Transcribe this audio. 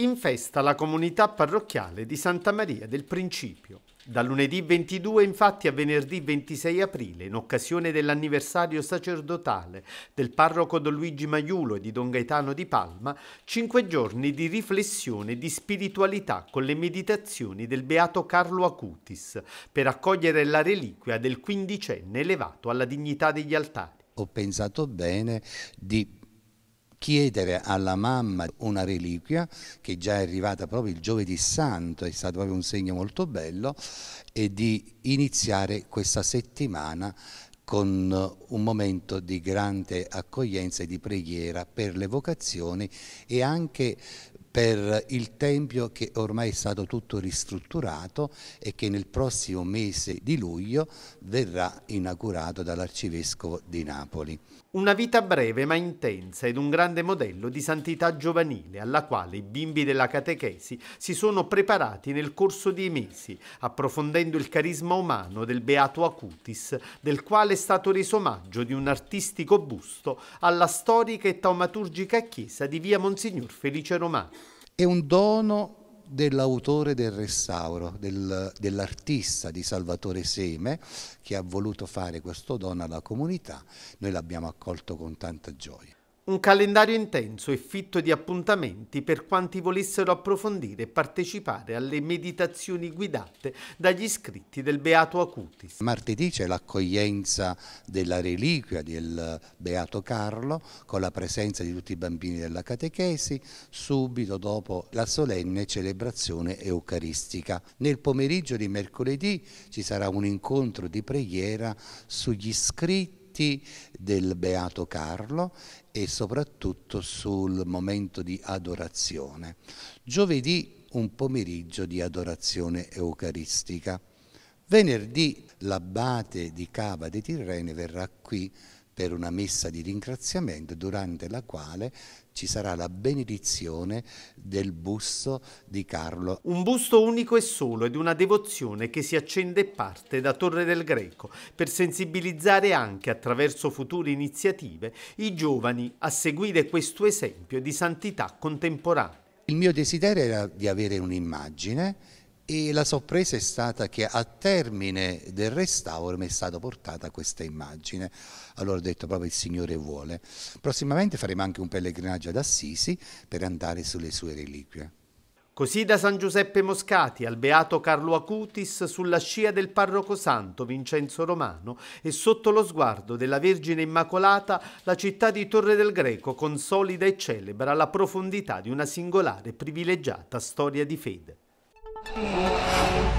In festa la comunità parrocchiale di Santa Maria del Principio. Da lunedì 22 infatti a venerdì 26 aprile, in occasione dell'anniversario sacerdotale del parroco Don Luigi Maiulo e di Don Gaetano di Palma, cinque giorni di riflessione e di spiritualità con le meditazioni del beato Carlo Acutis per accogliere la reliquia del quindicenne elevato alla dignità degli altari. Ho pensato bene di chiedere alla mamma una reliquia che già è arrivata proprio il giovedì santo, è stato proprio un segno molto bello, e di iniziare questa settimana con un momento di grande accoglienza e di preghiera per le vocazioni e anche per il Tempio che ormai è stato tutto ristrutturato e che nel prossimo mese di luglio verrà inaugurato dall'Arcivescovo di Napoli. Una vita breve ma intensa ed un grande modello di santità giovanile alla quale i bimbi della catechesi si sono preparati nel corso di mesi, approfondendo il carisma umano del Beato Acutis, del quale è stato reso omaggio di un artistico busto alla storica e taumaturgica chiesa di via Monsignor Felice Romano è un dono dell'autore del restauro, del, dell'artista di Salvatore Seme che ha voluto fare questo dono alla comunità, noi l'abbiamo accolto con tanta gioia. Un calendario intenso e fitto di appuntamenti per quanti volessero approfondire e partecipare alle meditazioni guidate dagli iscritti del Beato Acutis. Martedì c'è l'accoglienza della reliquia del Beato Carlo con la presenza di tutti i bambini della catechesi, subito dopo la solenne celebrazione eucaristica. Nel pomeriggio di mercoledì ci sarà un incontro di preghiera sugli iscritti eventi del Beato Carlo e soprattutto sul momento di adorazione. Giovedì un pomeriggio di adorazione eucaristica. Venerdì l'abate di Cava dei Tirreni verrà qui per una messa di ringraziamento durante la quale ci sarà la benedizione del busto di Carlo. Un busto unico e solo ed una devozione che si accende e parte da Torre del Greco per sensibilizzare anche attraverso future iniziative i giovani a seguire questo esempio di santità contemporanea. Il mio desiderio era di avere un'immagine e la sorpresa è stata che a termine del restauro mi è stata portata questa immagine. Allora ho detto proprio il Signore vuole. Prossimamente faremo anche un pellegrinaggio ad Assisi per andare sulle sue reliquie. Così da San Giuseppe Moscati al Beato Carlo Acutis sulla scia del parroco santo Vincenzo Romano e sotto lo sguardo della Vergine Immacolata la città di Torre del Greco consolida e celebra la profondità di una singolare e privilegiata storia di fede. Música